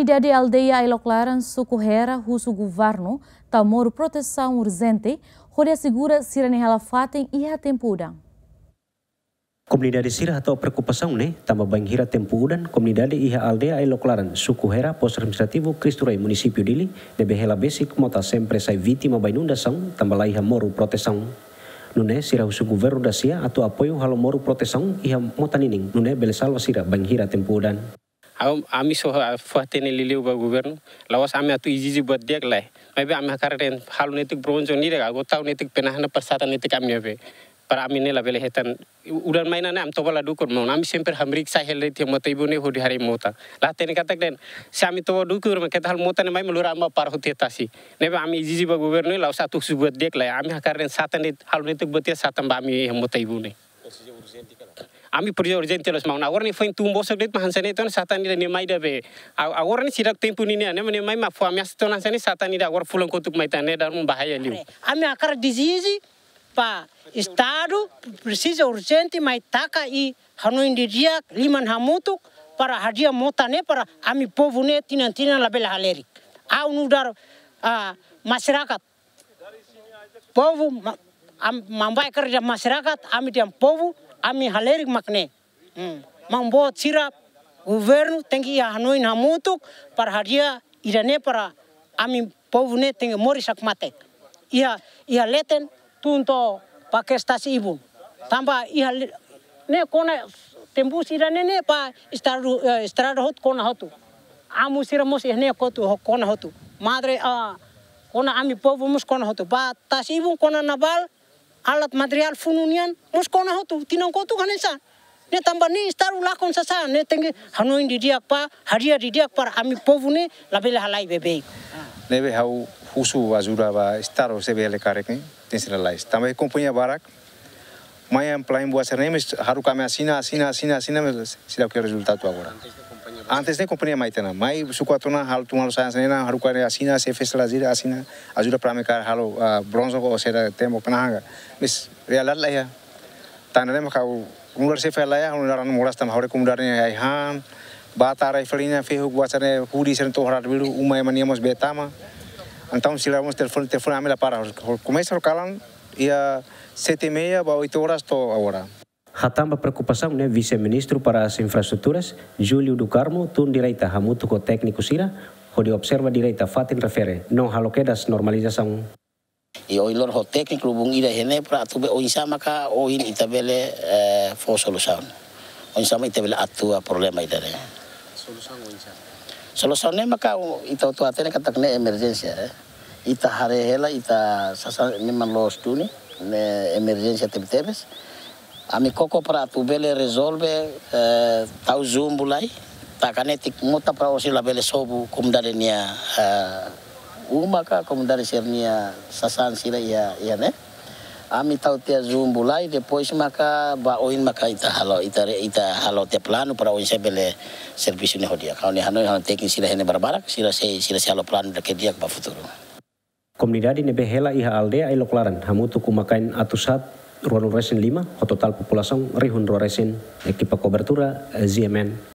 Unidade Aldeia Eloclaran socorrera russo governo tamor proteção urgente, rodia segura sirene halafaten e a tempudan. Comunidade sirah atau preocupação ne tambah banghira tempudan comunidade iha aldea eloclaran suku hera pos administrativo Kristurai Munisipio dili debe hela basic mota sempre sai vítima sang, tambah laiha moru proteção nune sirah usu governo da sia atau apoio halo moru proteção iha mota nining nune bele salva sira banghira tempudan Aku, kami so fatene liliu ba governu lawas ami atu iji buat dia lai mai kami ami ren halu netik bronzo ni rega go tau netik penahana persata netik ami be para ami ne labele hetan udan maina ne am tobala dukur mon ami semper hamrik sa hel reti motai bune hodi hari mota Lah teni katak den se ami toba dukur me hal mota ne mai melura amba par hoti tasi ne ba ami iji ba governu lawas atu subuat dia lai ami ren satan halu netik buat dia satan ba ami ibu bune Ami purja urgente los mauna awor ni foi tum boso det mahan sene ton satani da ni mai da be awor ah, ah, ni sidak tempu ni ne ne mai ma fo ami aston sene satani da awor fulon kutuk mai tane da bahaya liu ami akar disease pa estado precisa urgente mai taka i hanu indiria liman hamutuk para hadia mota ne para ami povo ne tinan tinan label halerik au nu dar masyarakat povo mambai kerja masyarakat ami dan povo ami halerik makne. Hmm. Mambot sirap governo tengi ya hanoi na muito para haria irane para ami povune tengi tem mori sakmate. Ia ia leten tunto pakestas ibu. Tamba ia ne kona tembus irane ne pa estaru estaru eh, hot kona hotu. Amu siramos ne kotu kona hotu. Madre a ah, kona ami povo mus kona hotu. Ba tasibu kona nabal alat material fununian muskona hotu tinang kotu kanesa ne tamba ni star ula kon sasa ne tenge hanoi di diak pa haria di diak par ami povune labele halai bebe nebe hau husu azura ba staro karek tinsela lais tamba e kompanya barak mai am plăim boa să și haruca asina asina asina, asina asina, que cu rezultatul agora. Antes de compunea mai tână, mai su cu atuna hal tu malu sayan sanena, haruca me asina, se fes la zile asina, ajuda pra me car halo bronzo o sera temo penanga. Mis realat la ya. Tanere un lugar se fe la ya, ungar anu moras tam haure ni ai han. Bata rai felina fe hu guasane kuri sen to ma biru umai maniamos betama. Antam silamos telefon telefon amela para. Começa lo calan ia sete e meia a oito horas estou agora. preocupação, né, vice-ministro para as infraestruturas, Júlio do Carmo, tun direita, hamutu co técnico sira, onde observa direita, fatin refere, NON haloquedas normalização. E o ilor ho técnico lubung ida hene pra atube o insama ka o in itabele eh, fo solução. O insama itabele atua problema ida ne. Solução o insama. Solução maka ito tuatene katakne emergência. Eh? ita hare hela ita sasa memang los stuni ne tebe tebe ami koko para tu bele resolve uh, tau zoom bulai takane muta mota para osi la bele sobu kum dare nia uh, uma ka kum dare sernia sasan sila ia ia ne ami tau tia zoom bulai depois maka ba oin maka ita halo ita ita halo te planu para oin sebele servisi ne hodia kau ne hanoi hanoi tekin sila hene barbarak sila se sila se halo planu da dia ba futuru ini behela iha aldea ilo Hamu hamutu kumakain atusat ruan resin lima, o total população rihun resin ekipa kobertura eh, ZMN